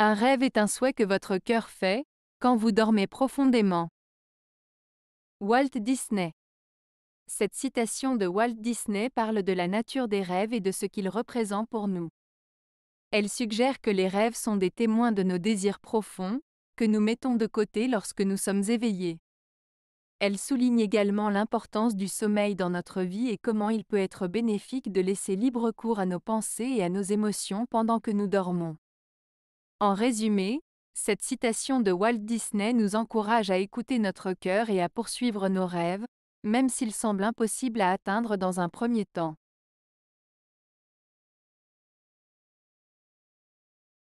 Un rêve est un souhait que votre cœur fait quand vous dormez profondément. Walt Disney Cette citation de Walt Disney parle de la nature des rêves et de ce qu'ils représentent pour nous. Elle suggère que les rêves sont des témoins de nos désirs profonds, que nous mettons de côté lorsque nous sommes éveillés. Elle souligne également l'importance du sommeil dans notre vie et comment il peut être bénéfique de laisser libre cours à nos pensées et à nos émotions pendant que nous dormons. En résumé, cette citation de Walt Disney nous encourage à écouter notre cœur et à poursuivre nos rêves, même s'ils semblent impossibles à atteindre dans un premier temps.